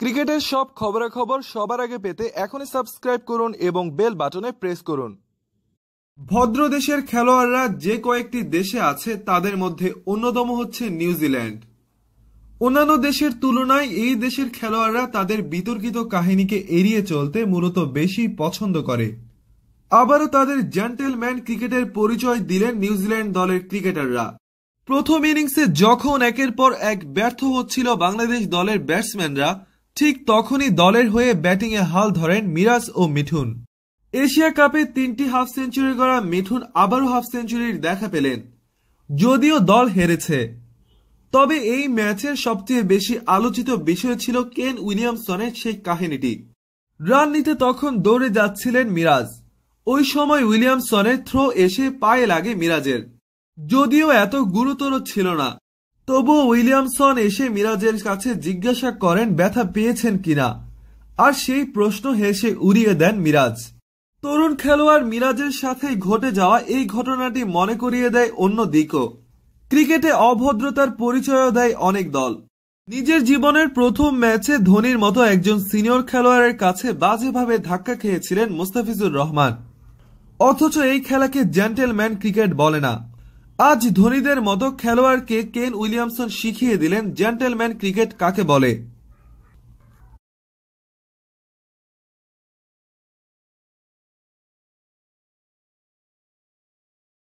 ক্রিকেটের সব খবরাখবর সবার আগে পেতে এখনই সাবস্ক্রাইব করুন এবং বেল বাটনে প্রেস করুন ভদ্র দেশের খেলোয়াড়রা যে কয়েকটি দেশে আছে তাদের মধ্যে অন্যতম হচ্ছে নিউজিল্যান্ড অন্যান্য দেশের তুলনায় এই দেশের খেলোয়াড়রা তাদের বিতর্কিত কাহিনীকে এড়িয়ে চলতে মূলত বেশি পছন্দ করে আবারও তাদের জেন্টেলম্যান ক্রিকেটের পরিচয় দিলেন নিউজিল্যান্ড দলের ক্রিকেটাররা প্রথম ইনিংসে যখন একের পর এক ব্যর্থ হচ্ছিল বাংলাদেশ দলের ব্যাটসম্যানরা ঠিক তখনই দলের হয়ে ব্যাটিংয়ে হাল ধরেন মিরাজ ও মিঠুন এশিয়া কাপে তিনটি হাফ সেঞ্চুরি করা মিঠুন আবারও হাফ সেঞ্চুরির দেখা পেলেন যদিও দল হেরেছে তবে এই ম্যাচের সবচেয়ে বেশি আলোচিত বিষয় ছিল কেন উইলিয়ামসনের সেই কাহিনীটি রান নিতে তখন দৌড়ে যাচ্ছিলেন মিরাজ ওই সময় উইলিয়ামসনের থ্রো এসে পায়ে লাগে মিরাজের যদিও এত গুরুতর ছিল না তবু উইলিয়ামসন এসে মিরাজের কাছে জিজ্ঞাসা করেন ব্যথা পেয়েছেন কিনা আর সেই প্রশ্ন হেসে উড়িয়ে দেন মিরাজ তরুণ খেলোয়াড় মিরাজের সাথে ঘটে যাওয়া এই ঘটনাটি মনে করিয়ে দেয় অন্য দিকও ক্রিকেটে অভদ্রতার পরিচয়ও দেয় অনেক দল নিজের জীবনের প্রথম ম্যাচে ধোনির মতো একজন সিনিয়র খেলোয়াড়ের কাছে বাজেভাবে ধাক্কা খেয়েছিলেন মুস্তাফিজুর রহমান অথচ এই খেলাকে জেন্টেলম্যান ক্রিকেট বলে না আজ ধোনিদের মতো খেলোয়াড়কে কেন উইলিয়ামসন শিখিয়ে দিলেন জেন্টেলম্যান ক্রিকেট কাকে বলে